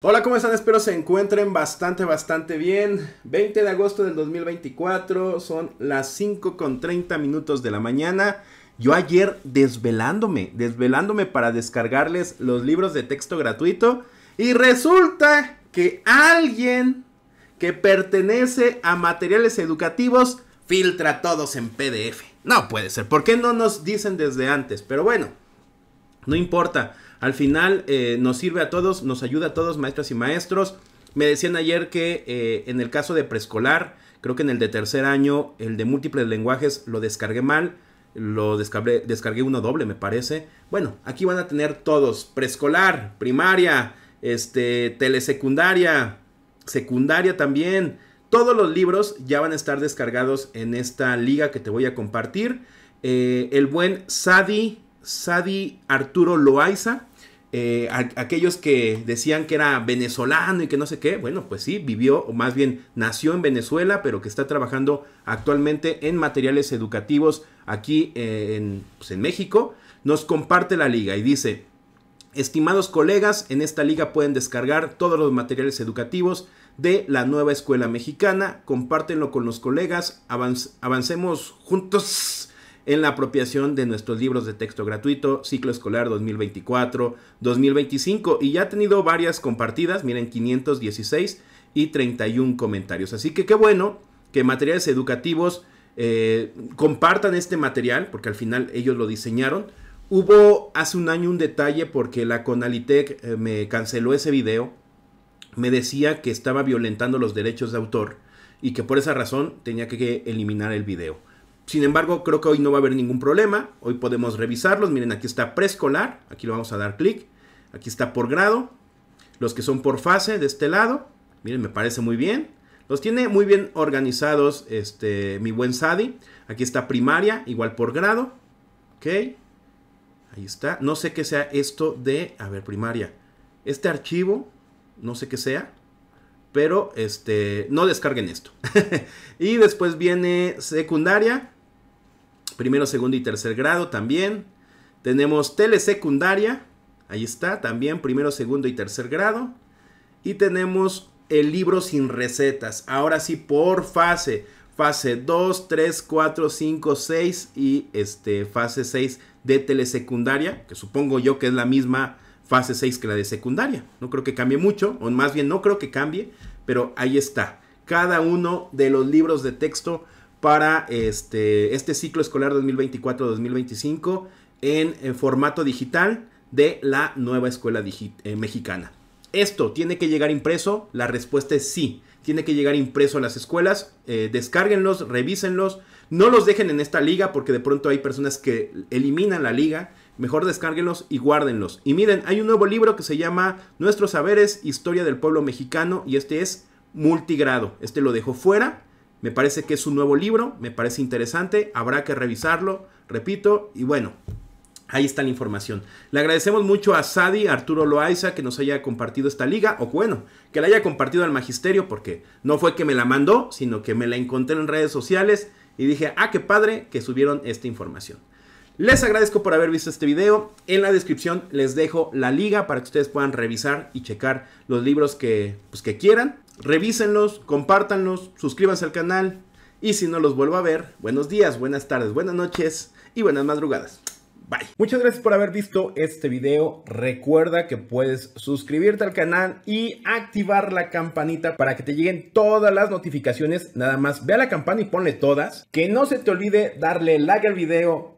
Hola, ¿cómo están? Espero se encuentren bastante, bastante bien. 20 de agosto del 2024, son las 5 con 30 minutos de la mañana. Yo ayer desvelándome, desvelándome para descargarles los libros de texto gratuito. Y resulta que alguien que pertenece a materiales educativos filtra todos en PDF. No puede ser, ¿por qué no nos dicen desde antes? Pero bueno. No importa, al final eh, nos sirve a todos, nos ayuda a todos, maestras y maestros. Me decían ayer que eh, en el caso de preescolar, creo que en el de tercer año, el de múltiples lenguajes lo descargué mal, lo descargué, uno doble, me parece. Bueno, aquí van a tener todos, preescolar, primaria, este, telesecundaria, secundaria también. Todos los libros ya van a estar descargados en esta liga que te voy a compartir. Eh, el buen Sadi Sadi Arturo Loaiza. Eh, aquellos que decían que era venezolano y que no sé qué, bueno, pues sí, vivió, o más bien nació en Venezuela, pero que está trabajando actualmente en materiales educativos aquí eh, pues, en, México, nos comparte la liga y dice, Estimados colegas, en esta liga pueden descargar todos los materiales educativos de la nueva escuela mexicana. Compártenlo con los colegas. avancemos juntos en la apropiación de nuestros libros de texto gratuito, ciclo escolar 2024-2025, y ya ha tenido varias compartidas, miren 516 y 31 comentarios. Así que qué bueno que materiales educativos eh, compartan este material, porque al final ellos lo diseñaron. Hubo hace un año un detalle porque la Conalitec eh, me canceló ese video, me decía que estaba violentando los derechos de autor y que por esa razón tenía que eliminar el video. Sin embargo, creo que hoy no va a haber ningún problema. Hoy podemos revisarlos. Miren, aquí está preescolar. Aquí lo vamos a dar clic. Aquí está por grado. Los que son por fase de este lado. Miren, me parece muy bien. Los tiene muy bien organizados este, mi buen Sadi. Aquí está primaria, igual por grado. Ok. Ahí está. No sé qué sea esto de... A ver, primaria. Este archivo, no sé qué sea. Pero este, no descarguen esto. y después viene secundaria. Primero, segundo y tercer grado también. Tenemos telesecundaria. Ahí está, también primero, segundo y tercer grado. Y tenemos el libro sin recetas. Ahora sí, por fase. Fase 2, 3, 4, 5, 6 y este, fase 6 de telesecundaria, que supongo yo que es la misma fase 6 que la de secundaria. No creo que cambie mucho, o más bien no creo que cambie, pero ahí está. Cada uno de los libros de texto para este, este, ciclo escolar 2024-2025 en, formato digital de la nueva escuela eh, mexicana. Esto tiene que llegar impreso, la respuesta es sí, tiene que llegar impreso a las escuelas, eh, descárguenlos, revísenlos, no los dejen en esta liga porque de pronto hay personas que eliminan la liga, mejor descárguenlos y guárdenlos. Y miren, hay un nuevo libro que se llama Nuestros Saberes, Historia del Pueblo Mexicano y este es multigrado, este lo dejo fuera me parece que es un nuevo libro, me parece interesante, habrá que revisarlo, repito, y bueno, Ahí está la información. Le agradecemos mucho a Sadi, Arturo Loaiza, que nos haya compartido esta liga, o bueno, que la haya compartido al magisterio, porque no fue que me la mandó, sino que me la encontré en redes sociales y dije, ah, qué padre que subieron esta información. Les agradezco por haber visto este video. En la descripción les dejo la liga para que ustedes puedan revisar y checar los libros que, pues, que quieran revísenlos, compártanlos, suscríbanse al canal. Y si no los vuelvo a ver, buenos días, buenas tardes, buenas noches y buenas madrugadas. Bye. Muchas gracias por haber visto este video. Recuerda que puedes suscribirte al canal y activar la campanita para que te lleguen todas las notificaciones. Nada más ve a la campana y ponle todas. Que no se te olvide darle like al video,